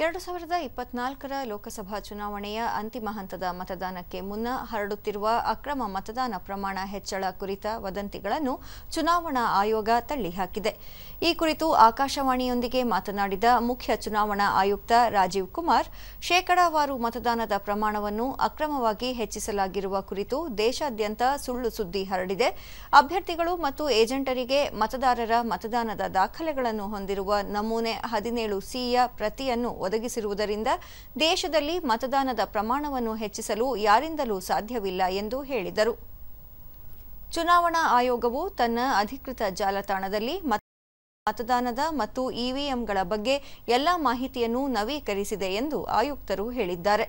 ಎರಡು ಸಾವಿರದ ಇಪ್ಪತ್ನಾಲ್ಕರ ಲೋಕಸಭಾ ಚುನಾವಣೆಯ ಅಂತಿಮ ಹಂತದ ಮತದಾನಕ್ಕೆ ಮುನ್ನ ಹರಡುತ್ತಿರುವ ಅಕ್ರಮ ಮತದಾನ ಪ್ರಮಾಣ ಹೆಚ್ಚಳ ಕುರಿತ ವದಂತಿಗಳನ್ನು ಚುನಾವಣಾ ಆಯೋಗ ತಳ್ಳಿಹಾಕಿದೆ ಈ ಕುರಿತು ಆಕಾಶವಾಣಿಯೊಂದಿಗೆ ಮಾತನಾಡಿದ ಮುಖ್ಯ ಚುನಾವಣಾ ಆಯುಕ್ತ ರಾಜೀವ್ ಕುಮಾರ್ ಶೇಕಡಾವಾರು ಮತದಾನದ ಪ್ರಮಾಣವನ್ನು ಅಕ್ರಮವಾಗಿ ಹೆಚ್ಚಿಸಲಾಗಿರುವ ಕುರಿತು ದೇಶಾದ್ಯಂತ ಸುಳ್ಳು ಸುದ್ದಿ ಹರಡಿದೆ ಅಭ್ಯರ್ಥಿಗಳು ಮತ್ತು ಏಜೆಂಟರಿಗೆ ಮತದಾರರ ಮತದಾನದ ದಾಖಲೆಗಳನ್ನು ಹೊಂದಿರುವ ನಮೂನೆ ಹದಿನೇಳು ಸಿಯ ಪ್ರತಿಯನ್ನು ಒದಗಿಸಿರುವುದರಿಂದ ದೇಶದಲ್ಲಿ ಮತದಾನದ ಪ್ರಮಾಣವನ್ನು ಹೆಚ್ಚಿಸಲು ಯಾರಿಂದಲೂ ಸಾಧ್ಯವಿಲ್ಲ ಎಂದು ಹೇಳಿದರು ಚುನಾವಣಾ ಆಯೋಗವು ತನ್ನ ಅಧಿಕೃತ ಜಾಲತಾಣದಲ್ಲಿ ಮತದಾನದ ಮತ್ತು ಇವಿಎಂಗಳ ಬಗ್ಗೆ ಎಲ್ಲ ಮಾಹಿತಿಯನ್ನು ನವೀಕರಿಸಿದೆ ಎಂದು ಆಯುಕ್ತರು ಹೇಳಿದ್ದಾರೆ